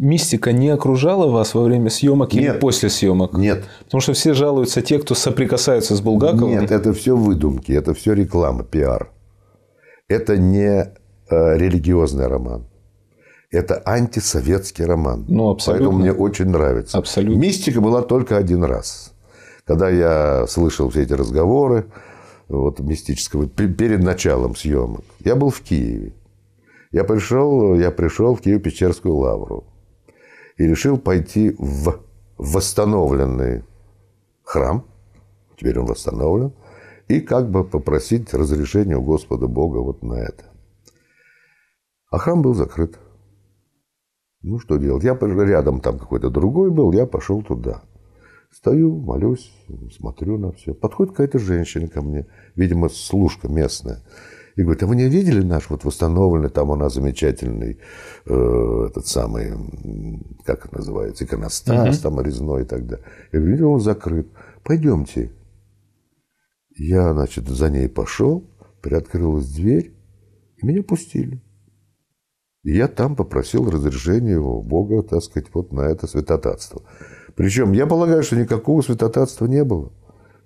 Мистика не окружала вас во время съемок Нет. или после съемок? Нет. Потому что все жалуются те, кто соприкасается с Булгаковым. Нет, это все выдумки, это все реклама, пиар. Это не э, религиозный роман. Это антисоветский роман. Ну, абсолютно. Поэтому мне очень нравится. Абсолютно. Мистика была только один раз. Когда я слышал все эти разговоры вот, мистического перед началом съемок, я был в Киеве. Я пришел, я пришел в Киев-Печерскую лавру и решил пойти в восстановленный храм, теперь он восстановлен, и как бы попросить разрешения у Господа Бога вот на это. А храм был закрыт. Ну, что делать? Я рядом там какой-то другой был, я пошел туда. Стою, молюсь, смотрю на все. Подходит какая-то женщина ко мне, видимо, служка местная и говорит, а вы не видели наш вот восстановленный, там у нас замечательный э, этот самый, как это называется, иконостас, uh-huh. там резной и так далее. Я говорю, он закрыт, пойдемте. Я, значит, за ней пошел, приоткрылась дверь, и меня пустили. И я там попросил разрешения у Бога, так сказать, вот на это святотатство. Причем я полагаю, что никакого святотатства не было.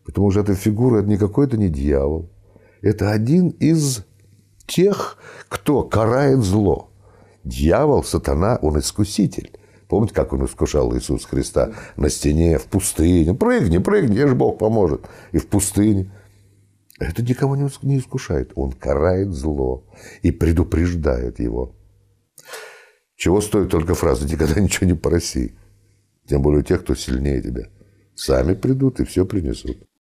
Потому что эта фигура, это никакой это не дьявол. Это один из тех, кто карает зло. Дьявол, сатана, он искуситель. Помните, как он искушал Иисуса Христа на стене, в пустыне? Прыгни, прыгни, ешь Бог поможет. И в пустыне. Это никого не искушает. Он карает зло и предупреждает его. Чего стоит только фраза «никогда ничего не проси», тем более тех, кто сильнее тебя. Сами придут и все принесут.